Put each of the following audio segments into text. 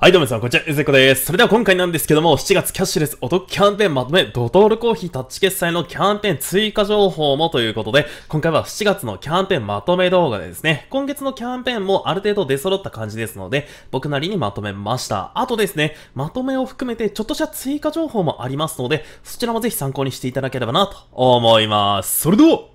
はい、どうも皆さん、こんにちは、ゆずこです。それでは今回なんですけども、7月キャッシュレスお得キャンペーンまとめ、ドトールコーヒータッチ決済のキャンペーン追加情報もということで、今回は7月のキャンペーンまとめ動画ですね。今月のキャンペーンもある程度出揃った感じですので、僕なりにまとめました。あとですね、まとめを含めてちょっとした追加情報もありますので、そちらもぜひ参考にしていただければなと思います。それでは、行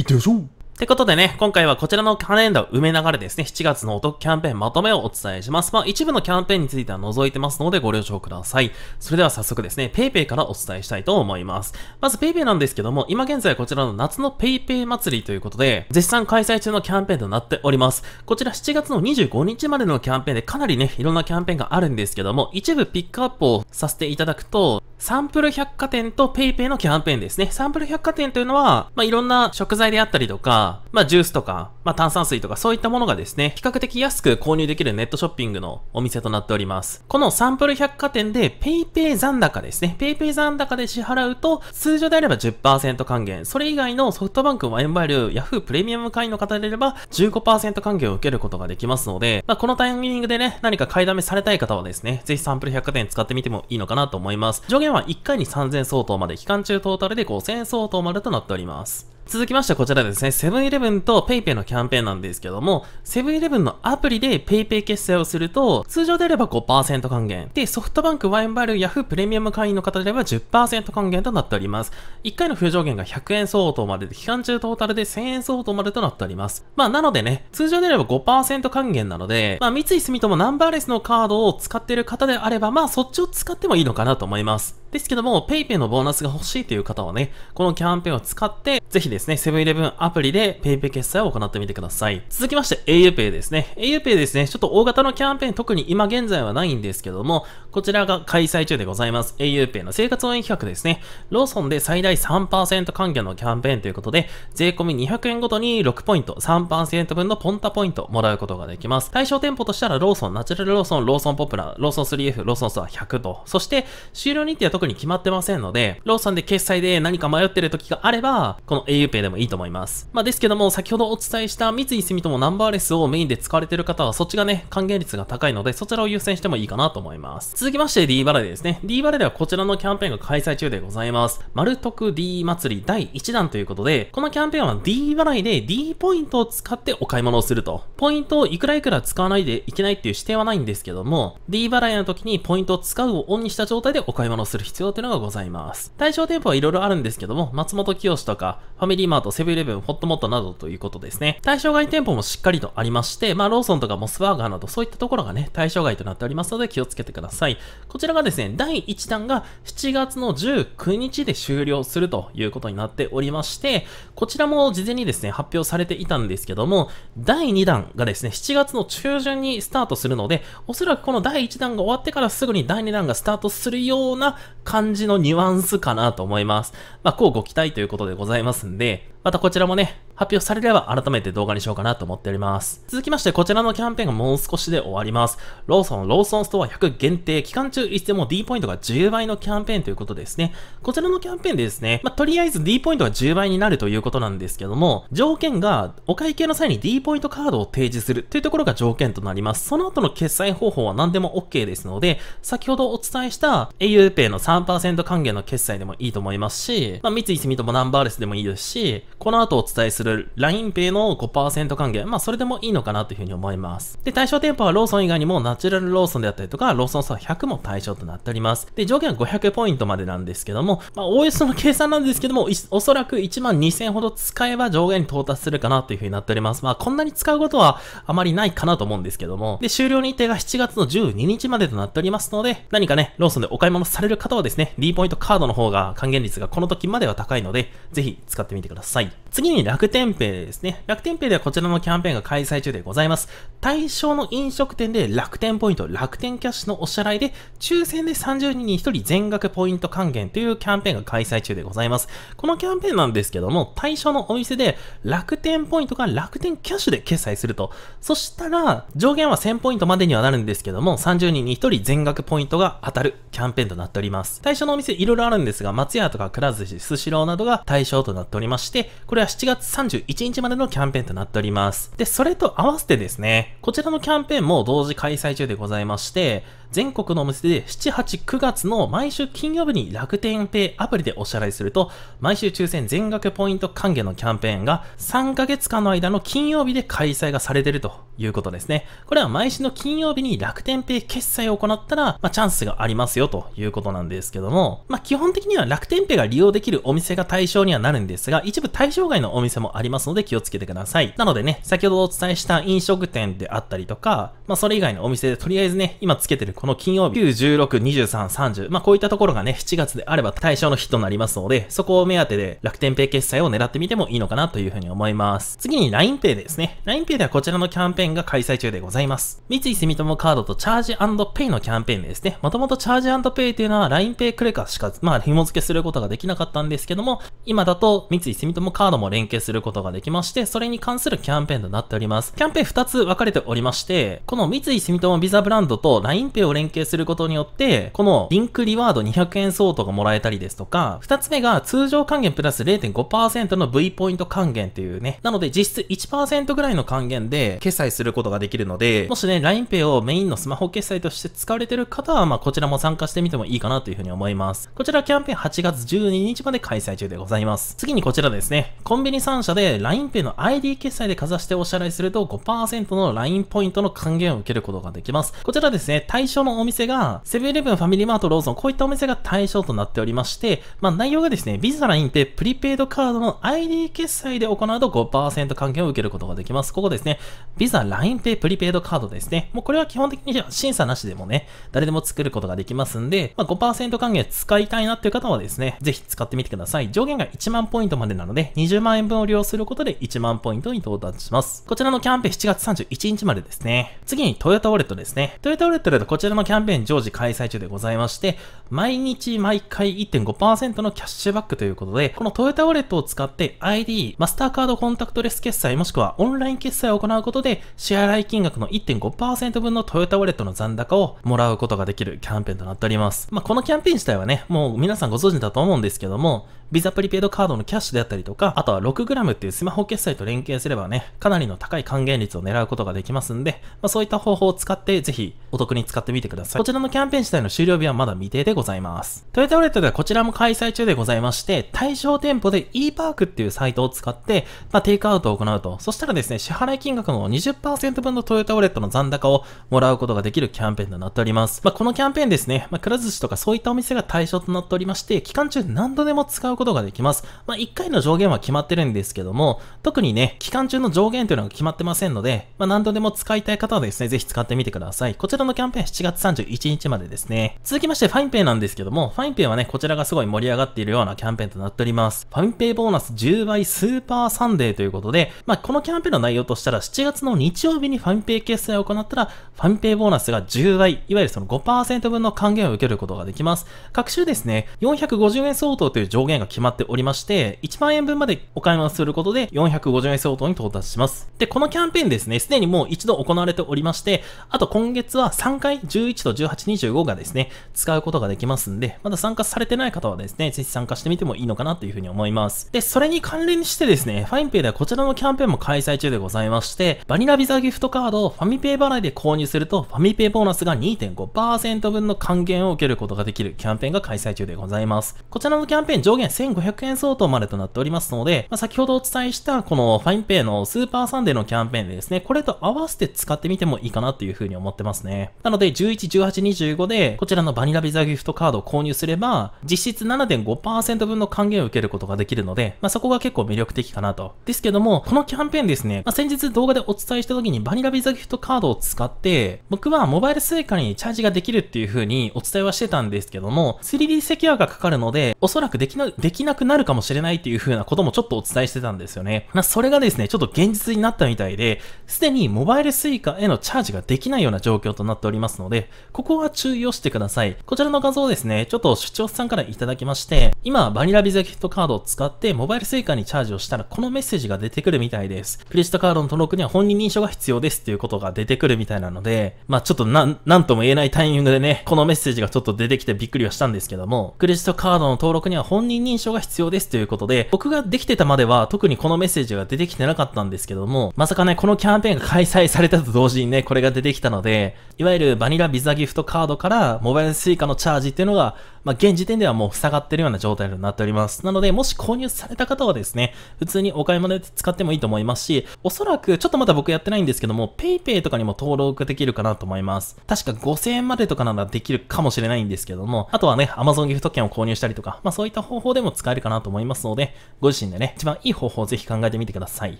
ってみましょうってことでね、今回はこちらのカレンダーを埋めながらですね、7月のお得キャンペーンまとめをお伝えします。まあ一部のキャンペーンについては除いてますのでご了承ください。それでは早速ですね、PayPay からお伝えしたいと思います。まず PayPay なんですけども、今現在こちらの夏の PayPay 祭りということで、絶賛開催中のキャンペーンとなっております。こちら7月の25日までのキャンペーンでかなりね、いろんなキャンペーンがあるんですけども、一部ピックアップをさせていただくと、サンプル百貨店と PayPay のキャンペーンですね。サンプル百貨店というのは、まあ、いろんな食材であったりとか、まあ、ジュースとか、まあ、炭酸水とかそういったものがですね、比較的安く購入できるネットショッピングのお店となっております。このサンプル百貨店で PayPay 残高ですね。PayPay 残高で支払うと、通常であれば10%還元。それ以外のソフトバンク、ワインバイル、Yahoo プレミアム会員の方であれば15%還元を受けることができますので、まあ、このタイミングでね、何か買いだめされたい方はですね、ぜひサンプル百貨店使ってみてもいいのかなと思います。上限は1回に3000相当まで、期間中トータルで5000相当までとなっております。続きましてこちらですね、セブンイレブンと PayPay のキャンペーンなんですけども、セブンイレブンのアプリで PayPay 決済をすると、通常であれば5%還元。で、ソフトバンク、ワインバル、ヤフープレミアム会員の方であれば10%還元となっております。1回の付上限が100円相当までで、期間中トータルで1000円相当までとなっております。まあ、なのでね、通常であれば5%還元なので、まあ、三井住友ナンバーレスのカードを使っている方であれば、まあ、そっちを使ってもいいのかなと思います。ですけども、PayPay のボーナスが欲しいという方はね、このキャンペーンを使って、ぜひですね、セブンイレブンアプリで PayPay 決済を行ってみてください。続きまして auPay ですね。auPay ですね、ちょっと大型のキャンペーン特に今現在はないんですけども、こちらが開催中でございます。auPay の生活応援企画ですね。ローソンで最大3%還元のキャンペーンということで、税込200円ごとに6ポイント、3%分のポンタポイントもらうことができます。対象店舗としたらローソン、ナチュラルローソン、ローソンポプラ、ローソン 3F、ローソンストア100と、そして終了日程は特特に決まってませんので、ローソンで決済で何か迷ってる時があれば、この auPay でもいいと思います。まあですけども、先ほどお伝えした三井住友ナンバーレスをメインで使われてる方は、そっちがね、還元率が高いので、そちらを優先してもいいかなと思います。続きまして D バレーですね。D 払いではこちらのキャンペーンが開催中でございます。丸徳 D 祭り第1弾ということで、このキャンペーンは D 払いで D ポイントを使ってお買い物をすると。ポイントをいくらいくら使わないでいけないっていう指定はないんですけども、D 払いの時にポイントを使うをオンにした状態でお買い物をする必要というのがございます。対象店舗はいろいろあるんですけども、松本清とか、ファミリーマート、セブンイレブン、ホットモットなどということですね。対象外店舗もしっかりとありまして、まあ、ローソンとかモスバーガーなどそういったところがね、対象外となっておりますので気をつけてください。こちらがですね、第1弾が7月の19日で終了するということになっておりまして、こちらも事前にですね、発表されていたんですけども、第2弾がですね、7月の中旬にスタートするので、おそらくこの第1弾が終わってからすぐに第2弾がスタートするような感じのニュアンスかなと思います。まあ、こうご期待ということでございますんで、またこちらもね、発表されれば改めて動画にしようかなと思っております。続きましてこちらのキャンペーンがもう少しで終わります。ローソン、ローソンストア100限定期間中いつでも D ポイントが10倍のキャンペーンということですね。こちらのキャンペーンでですね、まあ、とりあえず D ポイントが10倍になるということなんですけども、条件がお会計の際に D ポイントカードを提示するというところが条件となります。その後の決済方法は何でも OK ですので、先ほどお伝えした auPay の3%還元の決済でもいいと思いますし、まあ、三井住友ナンバーレスでもいいですし、この後お伝えするする l i n e の5%還元、まあそれでもいいのかなというふうに思います。で、対象店舗はローソン以外にもナチュラルローソンであったりとか、ローソンストア100も対象となっております。で、上限は500ポイントまでなんですけども、まあおおよその計算なんですけども、おそらく1万2000ほど使えば上限に到達するかなというふうになっております。まあこんなに使うことはあまりないかなと思うんですけども、で、終了日程が7月の12日までとなっておりますので、何かね、ローソンでお買い物される方はですね、D ポイントカードの方が還元率がこの時までは高いので、ぜひ使ってみてください。次に楽天天ペイですね。楽天ペイではこちらのキャンペーンが開催中でございます。対象の飲食店で楽天ポイント、楽天キャッシュのお支払いで、抽選で30人に1人全額ポイント還元というキャンペーンが開催中でございます。このキャンペーンなんですけども、対象のお店で楽天ポイントが楽天キャッシュで決済すると。そしたら、上限は1000ポイントまでにはなるんですけども、30人に1人全額ポイントが当たるキャンペーンとなっております。対象のお店いろいろあるんですが、松屋とかくら寿司、スシローなどが対象となっておりまして、これは7月30 31日までのキャンペーンとなっております。で、それと合わせてですね、こちらのキャンペーンも同時開催中でございまして、全国のお店で7、8、9月の毎週金曜日に楽天ペイアプリでお支払いすると、毎週抽選全額ポイント還元のキャンペーンが3ヶ月間の間の金曜日で開催がされてるということですね。これは毎週の金曜日に楽天ペイ決済を行ったら、まあ、チャンスがありますよということなんですけども、まあ、基本的には楽天ペイが利用できるお店が対象にはなるんですが、一部対象外のお店もありますので気をつけてください。なのでね、先ほどお伝えした飲食店であったりとか、まあ、それ以外のお店でとりあえずね、今つけてるこの金曜日、9、16、23、30。まあ、こういったところがね、7月であれば対象の日となりますので、そこを目当てで楽天ペイ決済を狙ってみてもいいのかなというふうに思います。次に LINEPay ですね。LINEPay ではこちらのキャンペーンが開催中でございます。三井住友カードとチャージペイのキャンペーンですね。もともとチャージペイというのは LINEPay クレカしか、まあ、紐付けすることができなかったんですけども、今だと三井住友カードも連携することができまして、それに関するキャンペーンとなっております。キャンペーン2つ分かれておりまして、この三井住友ビザブランドと LINEPay を連携することによって、このリンクリワード200円相当がもらえたりですとか、二つ目が通常還元プラス0.5%の V ポイント還元っていうね。なので実質1%ぐらいの還元で決済することができるので、もしね、LINEPay をメインのスマホ決済として使われてる方は、まあこちらも参加してみてもいいかなというふうに思います。こちらキャンペーン8月12日まで開催中でございます。次にこちらですね、コンビニ3社で LINEPay の ID 決済でかざしてお支払いすると5%の LINE ポイントの還元を受けることができます。こちらですね、対象象のお店が、セブンイレブン、ファミリーマート、ローソン、こういったお店が対象となっておりまして、まあ、内容がですね、ビザラインペイ、プリペイドカードの ID 決済で行うと5%還元を受けることができます。ここですね、ビザ、ラインペイ、プリペイドカードですね。もうこれは基本的に審査なしでもね、誰でも作ることができますんで、まあ、5%還元使いたいなっていう方はですね、ぜひ使ってみてください。上限が1万ポイントまでなので、20万円分を利用することで1万ポイントに到達します。こちらのキャンペーン7月31日までですね。次にトヨタウォレットですね。トヨタウォレットだとこちらちらのキャンペーン常時開催中でございまして、毎日毎回1.5%のキャッシュバックということで、このトヨタウォレットを使って ID、マスターカードコンタクトレス決済もしくはオンライン決済を行うことで、支払い金額の1.5%分のトヨタウォレットの残高をもらうことができるキャンペーンとなっております。まあ、このキャンペーン自体はね、もう皆さんご存知だと思うんですけども、ビザプリペイドカードのキャッシュであったりとか、あとは 6g っていうスマホ決済と連携すればね、かなりの高い還元率を狙うことができますんで、まあ、そういった方法を使ってぜひお得に使ってみてください。こちらのキャンペーン自体の終了日はまだ未定でございます。トヨタウレットではこちらも開催中でございまして、対象店舗で ePark っていうサイトを使って、まあ、テイクアウトを行うと。そしたらですね、支払い金額の20%分のトヨタウレットの残高をもらうことができるキャンペーンとなっております。まあ、このキャンペーンですね、まあ、くら寿司とかそういったお店が対象となっておりまして、期間中何度でも使ううことができます。まあ、1回の上限は決まってるんですけども、特にね、期間中の上限というのが決まってませんので、まあ、何度でも使いたい方はですね、ぜひ使ってみてください。こちらのキャンペーン7月31日までですね。続きまして、ファインペイなんですけども、ファインペイはね、こちらがすごい盛り上がっているようなキャンペーンとなっております。ファインペイボーナス10倍スーパーサンデーということで、まあ、このキャンペーンの内容としたら、7月の日曜日にファインペイ決済を行ったら、ファインペイボーナスが10倍、いわゆるその5%分の還元を受けることができます。各週ですね、450円相当という上限がが決まっておりまして、1万円分までお買い物することで450円相当に到達します。で、このキャンペーンですね、すでにもう一度行われておりまして、あと今月は3回、11と18、25がですね、使うことができますんで、まだ参加されてない方はですね、ぜひ参加してみてもいいのかなというふうに思います。で、それに関連してですね、ファインペイではこちらのキャンペーンも開催中でございまして、バニラビザギフトカードをファミペイ払いで購入すると、ファミペイボーナスが2.5%分の還元を受けることができるキャンペーンが開催中でございます。こちらのキャンペーン上限1500円相当までとなっておりますので、まあ、先ほどお伝えしたこのファインペイのスーパーサンデーのキャンペーンでですね、これと合わせて使ってみてもいいかなというふうに思ってますね。なので、11、18、25で、こちらのバニラビザギフトカードを購入すれば、実質7.5%分の還元を受けることができるので、まあ、そこが結構魅力的かなと。ですけども、このキャンペーンですね、まあ、先日動画でお伝えした時にバニラビザギフトカードを使って、僕はモバイル suica にチャージができるっていう風にお伝えはしてたんですけども、3D セキュアがかかるので、おそらくできな、できなくなるかもしれないっていう風なこともちょっとお伝えしてたんですよね。まあ、それがですね、ちょっと現実になったみたいで、すでにモバイル suica へのチャージができないような状況となっておりますので、ここは注意をしてください。こちらの画像ですね、ちょっと主張さんからいただきまして、今、バニラビザキットカードを使ってモバイル suica にチャージをしたらこのメッセージが出てくるみたいです。クレジットカードの登録には本人認証が必要ですっていうことが出てくるみたいなので、まあ、ちょっとなん、なんとも言えないタイミングでね、このメッセージがちょっと出てきてびっくりはしたんですけども、クレジットカードの登録には本人認認証が必要ですということで、僕ができてたまでは特にこのメッセージが出てきてなかったんですけども、まさかね、このキャンペーンが開催されたと同時にね、これが出てきたので、いわゆるバニラビザギフトカードからモバイル suica のチャージっていうのがまあ、現時点ではもう塞がってるような状態となっております。なので、もし購入された方はですね、普通にお買い物で使ってもいいと思いますし、おそらく、ちょっとまだ僕やってないんですけども、PayPay とかにも登録できるかなと思います。確か5000円までとかならできるかもしれないんですけども、あとはね、Amazon ギフト券を購入したりとか、まあ、そういった方法でも使えるかなと思いますので、ご自身でね、一番いい方法をぜひ考えてみてください。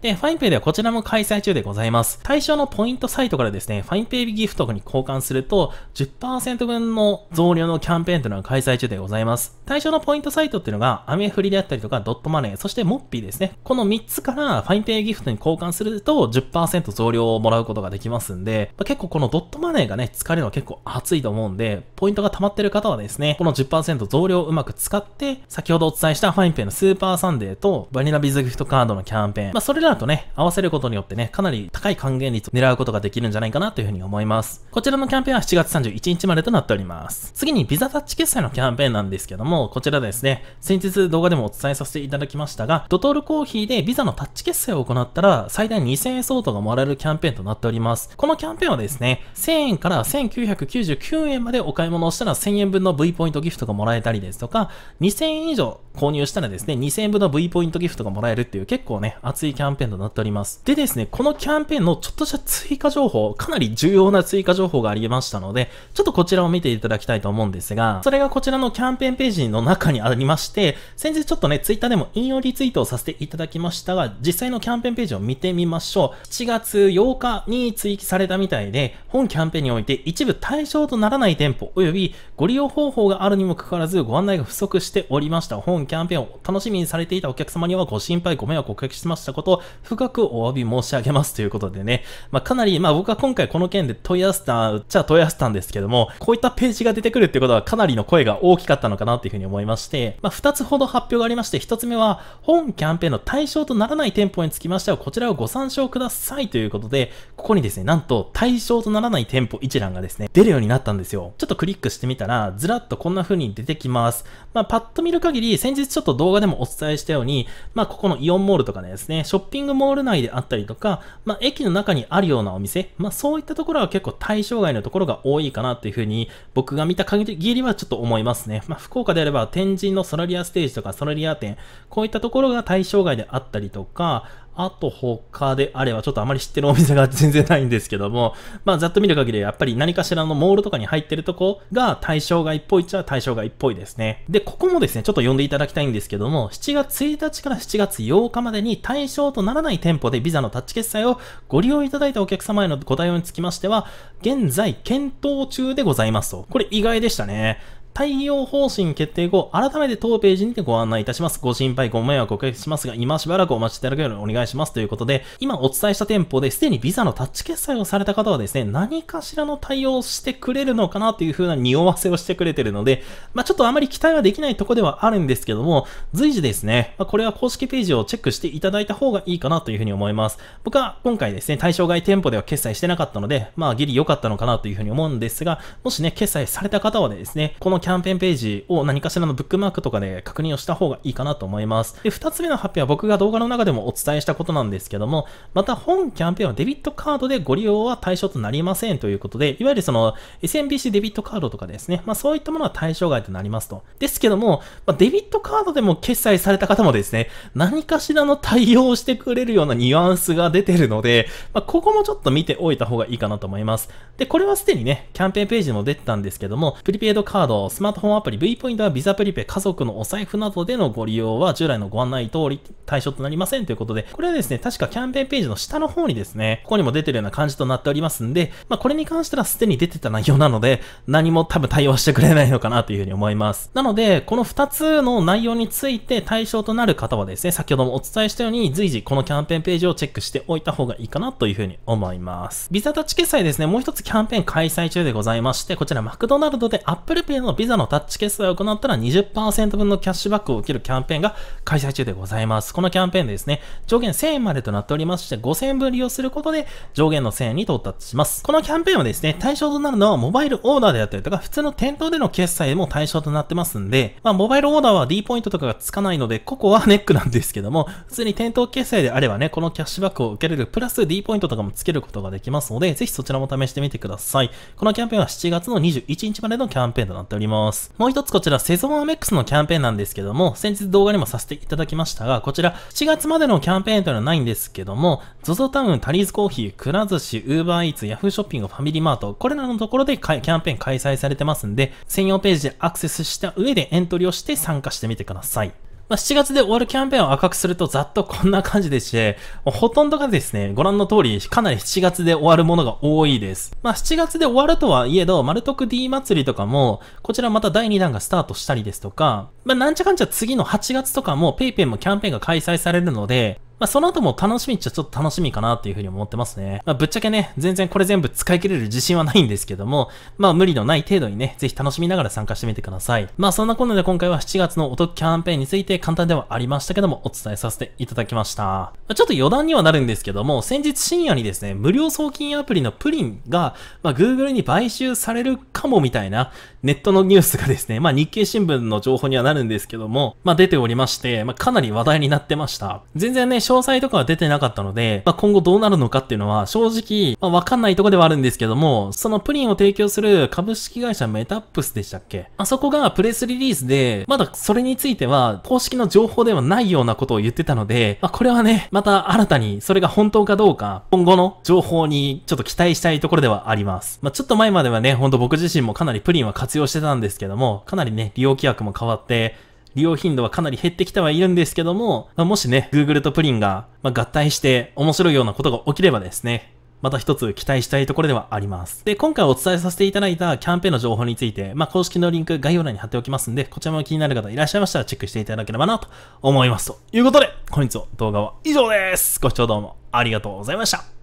で、FinePay ではこちらも開催中でございます。対象のポイントサイトからですね、FinePay ギフトに交換すると、10%分の増量のキャンペーンというのが開催載中でございます。対象のポイントサイトっていうのが、アメフリであったりとか、ドットマネー、そしてモッピーですね。この3つからファインペイギフトに交換すると10%増量をもらうことができますんで、まあ、結構このドットマネーがね、使えるのは結構熱いと思うんで、ポイントが溜まってる方はですね、この10%増量をうまく使って、先ほどお伝えしたファインペイのスーパーサンデーとバニラビズギフトカードのキャンペーン、まあ、それらとね、合わせることによってね、かなり高い還元率を狙うことができるんじゃないかなというふうに思います。こちらのキャンペーンは7月31日までとなっております。次にビザタッチ決済のキャンペーンキャンペーンなんですけども、こちらですね、先日動画でもお伝えさせていただきましたが、ドトールコーヒーでビザのタッチ決済を行ったら、最大2000円相当がもらえるキャンペーンとなっております。このキャンペーンはですね、1000円から1999円までお買い物をしたら1000円分の V ポイントギフトがもらえたりですとか、2000円以上購入したらですね、2000円分の V ポイントギフトがもらえるっていう結構ね、熱いキャンペーンとなっております。でですね、このキャンペーンのちょっとした追加情報、かなり重要な追加情報がありましたので、ちょっとこちらを見ていただきたいと思うんですが、それがこちらのキャンペーンページの中にありまして、先日ちょっとね、ツイッターでも引用リツイートをさせていただきましたが、実際のキャンペーンページを見てみましょう。7月8日に追記されたみたいで、本キャンペーンにおいて一部対象とならない店舗及びご利用方法があるにもかかわらずご案内が不足しておりました。本本キャンペーンを楽しみにされていたお客様にはご心配、ご迷惑をおかけしましたこと、深くお詫び申し上げますということでね、まあ、かなり、まあ僕は今回この件で問い合わせた、じゃあ問い合わせたんですけども、こういったページが出てくるってことはかなりの声が大きかったのかなっていうふうに思いまして、まあ、2つほど発表がありまして、1つ目は、本キャンペーンの対象とならない店舗につきましては、こちらをご参照くださいということで、ここにですね、なんと対象とならない店舗一覧がですね、出るようになったんですよ。ちょっとクリックしてみたら、ずらっとこんな風に出てきます。まあ、パッと見る限り、先日ちょっと動画でもお伝えしたように、まあ、ここのイオンモールとかですね、ショッピングモール内であったりとか、まあ、駅の中にあるようなお店、まあ、そういったところは結構対象外のところが多いかなっていうふうに、僕が見た限りはちょっと思いますね。まあ、福岡であれば、天神のソラリアステージとかソラリア店、こういったところが対象外であったりとか、あと他であれば、ちょっとあまり知ってるお店が全然ないんですけども、まあざっと見る限りやっぱり何かしらのモールとかに入ってるとこが対象外っぽいっちゃ対象外っぽいですね。で、ここもですね、ちょっと呼んでいただきたいんですけども、7月1日から7月8日までに対象とならない店舗でビザのタッチ決済をご利用いただいたお客様へのご対応につきましては、現在検討中でございますと。これ意外でしたね。対応方針決定後、改めて当ページにてご案内いたします。ご心配、ご迷惑をおかけしますが、今しばらくお待ちいただけるようにお願いしますということで、今お伝えした店舗で、すでにビザのタッチ決済をされた方はですね、何かしらの対応をしてくれるのかなという風な匂わせをしてくれてるので、まあ、ちょっとあまり期待はできないとこではあるんですけども、随時ですね、まあ、これは公式ページをチェックしていただいた方がいいかなという風に思います。僕は今回ですね、対象外店舗では決済してなかったので、まあギリ良かったのかなという風に思うんですが、もしね、決済された方はですね、このキャンペーンページを何かしらのブックマークとかで確認をした方がいいかなと思います。で、2つ目の発表は僕が動画の中でもお伝えしたことなんですけども、また本キャンペーンはデビットカードでご利用は対象となりませんということで、いわゆるその SMBC デビットカードとかですね、まあそういったものは対象外となりますと。ですけども、まあ、デビットカードでも決済された方もですね、何かしらの対応をしてくれるようなニュアンスが出てるので、まあここもちょっと見ておいた方がいいかなと思います。で、これはすでにね、キャンペーンページにも出てたんですけども、プリペイドカード、スマートフォンアプリ V ポイントは Visa プリペ、家族のお財布などでのご利用は従来のご案内通り対象となりませんということで、これはですね、確かキャンペーンページの下の方にですね、ここにも出てるような感じとなっておりますんで、まあ、これに関してはすでに出てた内容なので、何も多分対応してくれないのかなというふうに思います。なので、この2つの内容について対象となる方はですね、先ほどもお伝えしたように、随時このキャンペーンページをチェックしておいた方がいいかなというふうに思います。Visa タッチ決済ですね、もう一つキャンペーン開催中でございまして、こちらマクドナルドで Apple Pay のビザのタッチ決済を行ったら20%分のキャッシュバックを受けるキャンペーンが開催中でございます。このキャンペーンでですね、上限1000円までとなっておりまして、5000円分利用することで上限の1000円に到達します。このキャンペーンはですね、対象となるのはモバイルオーダーであったりとか、普通の店頭での決済も対象となってますんで、まあ、モバイルオーダーは D ポイントとかがつかないので、ここはネックなんですけども、普通に店頭決済であればね、このキャッシュバックを受けれる、プラス D ポイントとかもつけることができますので、ぜひそちらも試してみてください。このキャンペーンは7月の21日までのキャンペーンとなっております。ます。もう一つこちら、セゾンアメックスのキャンペーンなんですけども、先日動画にもさせていただきましたが、こちら、7月までのキャンペーンというのはないんですけども、ZOZO タウン、タリーズコーヒー、くら寿司、ウーバーイーツ、ヤフーショッピング、ファミリーマート、これらのところでキャンペーン開催されてますんで、専用ページでアクセスした上でエントリーをして参加してみてください。まあ、7月で終わるキャンペーンを赤くするとざっとこんな感じでして、ほとんどがですね、ご覧の通り、かなり7月で終わるものが多いです。まあ、7月で終わるとはいえど、丸徳 D 祭りとかも、こちらまた第2弾がスタートしたりですとか、まあ、なんちゃかんちゃ次の8月とかも PayPay もキャンペーンが開催されるので、まあ、その後も楽しみっちゃちょっと楽しみかなっていうふうに思ってますね。まあ、ぶっちゃけね、全然これ全部使い切れる自信はないんですけども、まあ、無理のない程度にね、ぜひ楽しみながら参加してみてください。まあ、そんなこんなで今回は7月のお得キャンペーンについて簡単ではありましたけども、お伝えさせていただきました。まあ、ちょっと余談にはなるんですけども、先日深夜にですね、無料送金アプリのプリンが、まあ、Google に買収されるかもみたいなネットのニュースがですね、まあ日経新聞の情報にはなるんですけども、まあ出ておりまして、まあかなり話題になってました。全然ね、詳細とかは出てなかったので、まあ今後どうなるのかっていうのは正直、まあわかんないとこではあるんですけども、そのプリンを提供する株式会社メタップスでしたっけあそこがプレスリリースで、まだそれについては公式の情報ではないようなことを言ってたので、まあこれはね、また新たにそれが本当かどうか、今後の情報にちょっと期待したいところではあります。まあちょっと前まではね、ほんと僕自自身もかなりプリンは活用してたんですけども、かなりね、利用規約も変わって、利用頻度はかなり減ってきてはいるんですけども、もしね、Google とプリンが合体して面白いようなことが起きればですね、また一つ期待したいところではあります。で、今回お伝えさせていただいたキャンペーンの情報について、まあ、公式のリンク概要欄に貼っておきますんで、こちらも気になる方いらっしゃいましたらチェックしていただければなと思います。ということで、本日の動画は以上です。ご視聴どうもありがとうございました。